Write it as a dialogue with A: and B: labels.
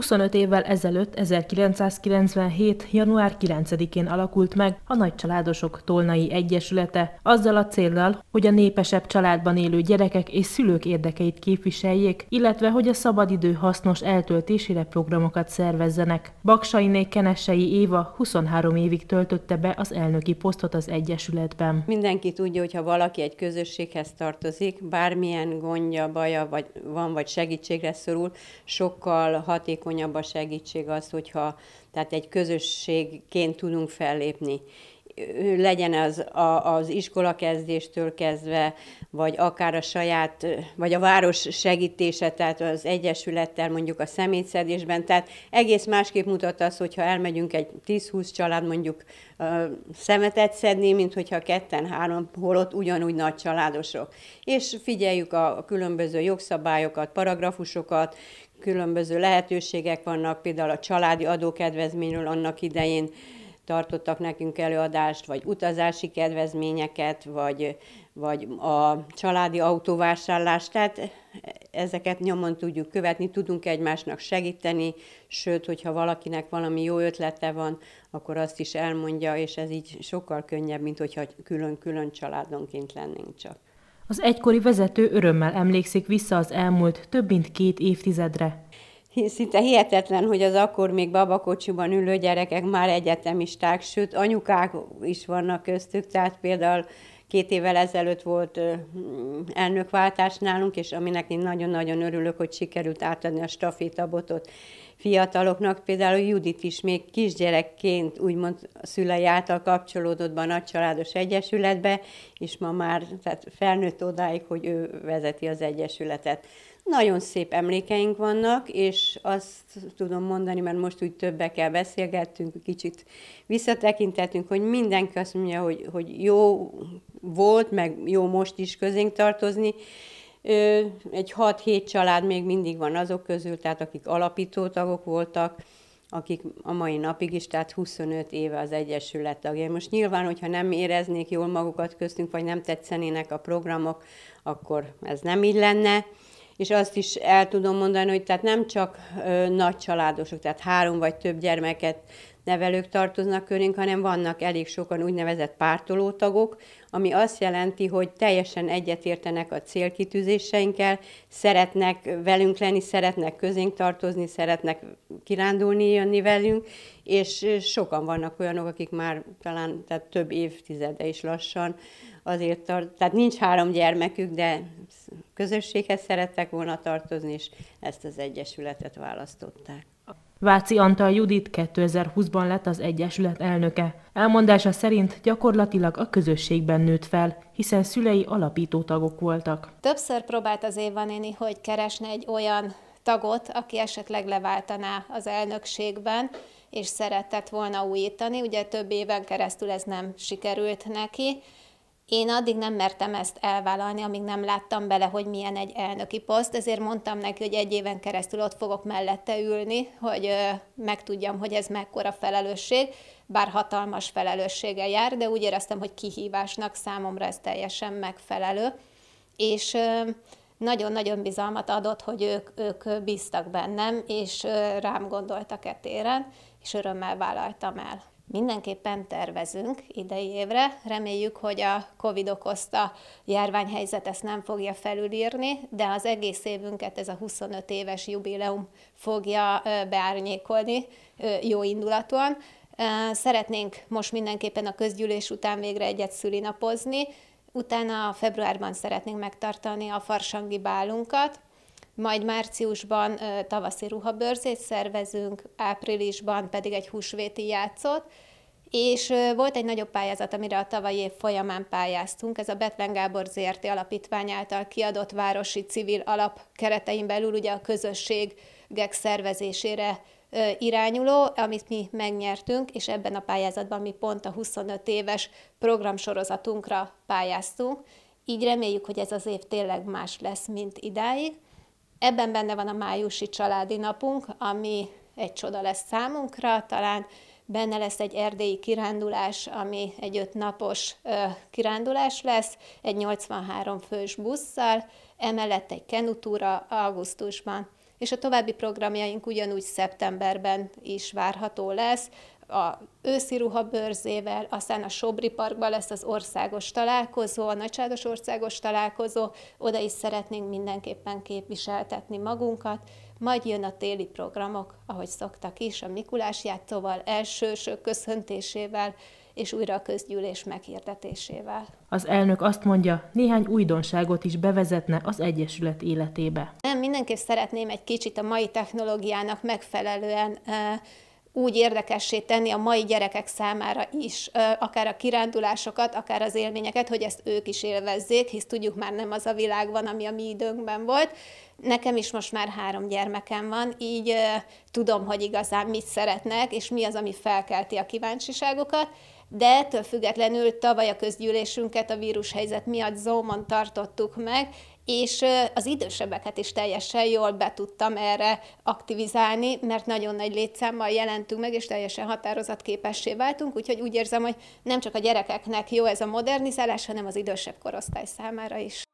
A: 25 évvel ezelőtt, 1997. január 9-én alakult meg a Nagycsaládosok Tolnai Egyesülete, azzal a céllal, hogy a népesebb családban élő gyerekek és szülők érdekeit képviseljék, illetve hogy a szabadidő hasznos eltöltésére programokat szervezzenek. Baksainé Kenesei Éva 23 évig töltötte be az elnöki posztot az Egyesületben.
B: Mindenki tudja, hogy ha valaki egy közösséghez tartozik, bármilyen gondja, baja vagy van, vagy segítségre szorul, sokkal hatékonyabb hatékonyabb a segítség az, hogyha tehát egy közösségként tudunk fellépni legyen az, a, az iskola kezdéstől kezdve, vagy akár a saját, vagy a város segítése, tehát az egyesülettel mondjuk a szemétszedésben. Tehát egész másképp mutat az, hogyha elmegyünk egy 10-20 család mondjuk ö, szemetet szedni, mint hogyha ketten-három holott ugyanúgy nagy családosok. És figyeljük a, a különböző jogszabályokat, paragrafusokat, különböző lehetőségek vannak, például a családi adókedvezményről annak idején, tartottak nekünk előadást, vagy utazási kedvezményeket, vagy, vagy a családi autóvásárlást, tehát ezeket nyomon tudjuk követni, tudunk egymásnak segíteni, sőt, hogyha valakinek valami jó ötlete van, akkor azt is elmondja, és ez így sokkal könnyebb, mint hogyha külön-külön családonként lennénk csak.
A: Az egykori vezető örömmel emlékszik vissza az elmúlt több mint két évtizedre szinte
B: hihetetlen, hogy az akkor még babakocsiban ülő gyerekek már egyetemisták, sőt anyukák is vannak köztük, tehát például Két évvel ezelőtt volt elnökváltás nálunk, és aminek én nagyon-nagyon örülök, hogy sikerült átadni a stafétabotot fiataloknak. Például Judit is még kisgyerekként, úgymond a szülei által kapcsolódott be a Nagycsaládos Egyesületbe, és ma már tehát felnőtt odáig, hogy ő vezeti az Egyesületet. Nagyon szép emlékeink vannak, és azt tudom mondani, mert most úgy többekkel beszélgettünk, kicsit visszatekintettünk, hogy mindenki azt mondja, hogy, hogy jó volt, meg jó most is közénk tartozni. Egy 6-7 család még mindig van azok közül, tehát akik alapító tagok voltak, akik a mai napig is, tehát 25 éve az Egyesület tagja. Most nyilván, hogyha nem éreznék jól magukat köztünk, vagy nem tetszenének a programok, akkor ez nem így lenne. És azt is el tudom mondani, hogy tehát nem csak ö, nagy családosok, tehát három vagy több gyermeket nevelők tartoznak körünk, hanem vannak elég sokan úgynevezett pártolótagok, ami azt jelenti, hogy teljesen egyetértenek a célkitűzéseinkkel, szeretnek velünk lenni, szeretnek közénk tartozni, szeretnek kirándulni, jönni velünk, és sokan vannak olyanok, akik már talán tehát több évtizede is lassan azért, tart, tehát nincs három gyermekük, de közösséghez szerettek volna tartozni, és ezt az egyesületet választották.
A: Váci Antal Judit 2020-ban lett az Egyesület elnöke. Elmondása szerint gyakorlatilag a közösségben nőtt fel, hiszen szülei alapító tagok voltak.
C: Többször próbált az Éva néni, hogy keresne egy olyan tagot, aki esetleg leváltaná az elnökségben, és szeretett volna újítani. Ugye több éven keresztül ez nem sikerült neki, én addig nem mertem ezt elvállalni, amíg nem láttam bele, hogy milyen egy elnöki poszt, ezért mondtam neki, hogy egy éven keresztül ott fogok mellette ülni, hogy megtudjam, hogy ez mekkora felelősség, bár hatalmas felelősséggel jár, de úgy éreztem, hogy kihívásnak számomra ez teljesen megfelelő. És nagyon-nagyon bizalmat adott, hogy ők, ők bíztak bennem, és rám gondoltak etéren, és örömmel vállaltam el. Mindenképpen tervezünk idei évre. Reméljük, hogy a COVID okozta járványhelyzet ezt nem fogja felülírni, de az egész évünket ez a 25 éves jubileum fogja beárnyékolni jó indulatúan. Szeretnénk most mindenképpen a közgyűlés után végre egyet szülinapozni, utána februárban szeretnénk megtartani a farsangi bálunkat, majd márciusban tavaszi ruhabőrzét szervezünk, áprilisban pedig egy húsvéti játszót, és volt egy nagyobb pályázat, amire a tavalyi év folyamán pályáztunk, ez a Betlen Gábor ZRT alapítvány által kiadott városi civil alap keretein belül ugye a közösségek szervezésére irányuló, amit mi megnyertünk, és ebben a pályázatban mi pont a 25 éves programsorozatunkra pályáztunk. Így reméljük, hogy ez az év tényleg más lesz, mint idáig. Ebben benne van a májusi családi napunk, ami egy csoda lesz számunkra, talán benne lesz egy erdélyi kirándulás, ami egy öt napos kirándulás lesz, egy 83 fős busszal, emellett egy kenutúra augusztusban. És a további programjaink ugyanúgy szeptemberben is várható lesz a őszi ruhabőrzével, aztán a Sobri Parkban lesz az országos találkozó, a nagyságos országos találkozó, oda is szeretnénk mindenképpen képviseltetni magunkat, majd jön a téli programok, ahogy szoktak is, a Mikulás játszóval, elsősök köszöntésével, és újra a közgyűlés meghirdetésével.
A: Az elnök azt mondja, néhány újdonságot is bevezetne az Egyesület életébe.
C: Nem, mindenképp szeretném egy kicsit a mai technológiának megfelelően eh, úgy érdekessé tenni a mai gyerekek számára is, akár a kirándulásokat, akár az élményeket, hogy ezt ők is élvezzék, hisz tudjuk már nem az a világ van, ami a mi időnkben volt. Nekem is most már három gyermekem van, így tudom, hogy igazán mit szeretnek, és mi az, ami felkelti a kíváncsiságokat, de ettől függetlenül tavaly a közgyűlésünket a vírushelyzet miatt Zoomon tartottuk meg, és az idősebbeket is teljesen jól be tudtam erre aktivizálni, mert nagyon nagy létszámmal jelentünk meg, és teljesen határozatképessé váltunk, úgyhogy úgy érzem, hogy nem csak a gyerekeknek jó ez a modernizálás, hanem az idősebb korosztály számára is.